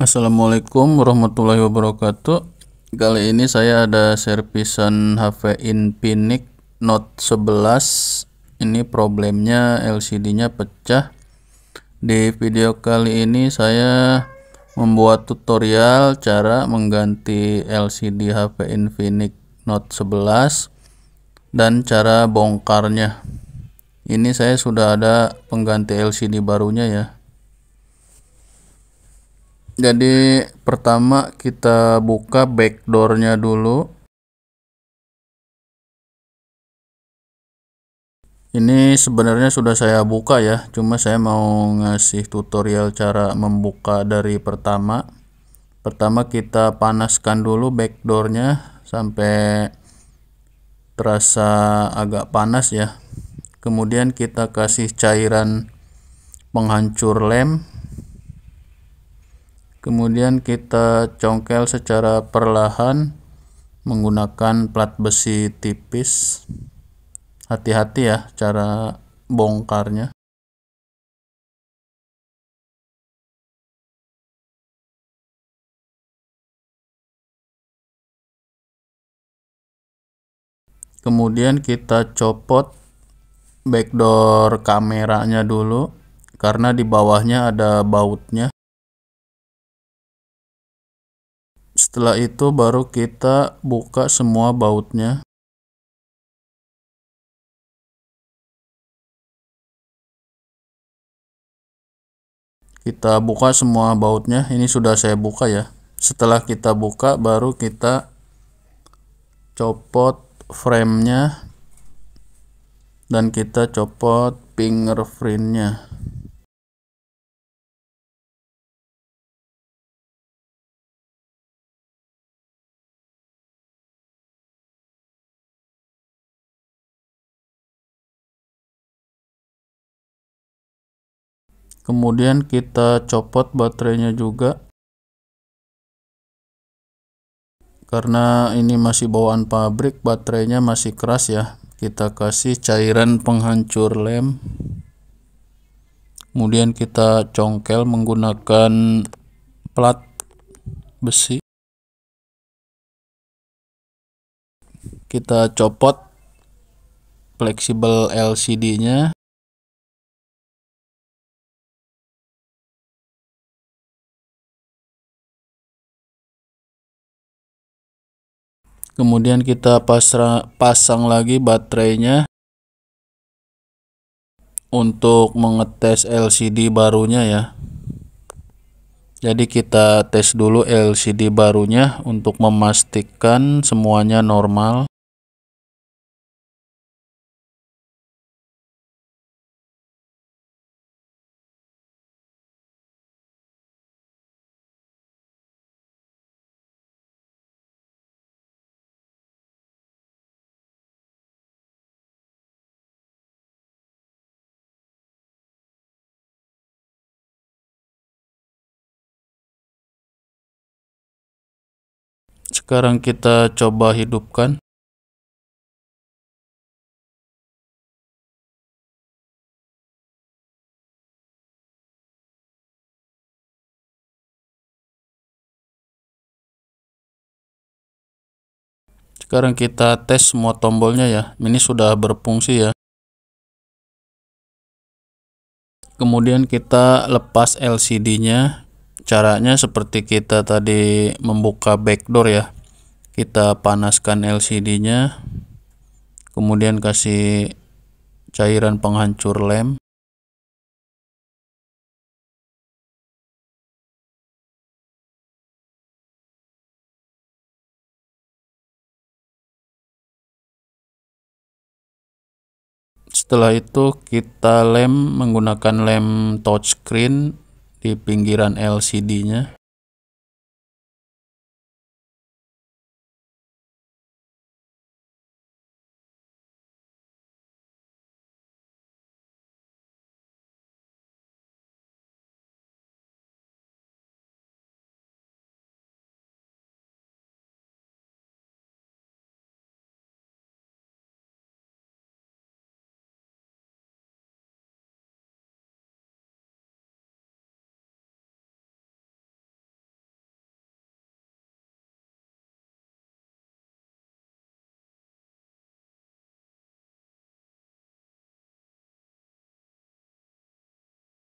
Assalamualaikum warahmatullahi wabarakatuh Kali ini saya ada servisan HP Infinix Note 11 Ini problemnya LCD-nya pecah Di video kali ini saya membuat tutorial cara mengganti LCD HP Infinix Note 11 dan cara bongkarnya ini saya sudah ada pengganti LCD barunya ya jadi pertama kita buka backdoornya dulu. Ini sebenarnya sudah saya buka ya, cuma saya mau ngasih tutorial cara membuka dari pertama. Pertama kita panaskan dulu backdoornya sampai terasa agak panas ya. Kemudian kita kasih cairan penghancur lem kemudian kita congkel secara perlahan menggunakan plat besi tipis hati-hati ya cara bongkarnya kemudian kita copot backdoor kameranya dulu karena di bawahnya ada bautnya Setelah itu baru kita buka semua bautnya. Kita buka semua bautnya. Ini sudah saya buka ya. Setelah kita buka baru kita copot framenya dan kita copot fingerprintnya. nya kemudian kita copot baterainya juga karena ini masih bawaan pabrik baterainya masih keras ya kita kasih cairan penghancur lem kemudian kita congkel menggunakan plat besi kita copot fleksibel LCD nya kemudian kita pasra, pasang lagi baterainya untuk mengetes LCD barunya ya jadi kita tes dulu LCD barunya untuk memastikan semuanya normal Sekarang kita coba hidupkan. Sekarang kita tes semua tombolnya ya. Ini sudah berfungsi ya. Kemudian kita lepas LCD-nya caranya seperti kita tadi membuka backdoor ya kita panaskan LCD nya kemudian kasih cairan penghancur lem setelah itu kita lem menggunakan lem touchscreen di pinggiran LCD-nya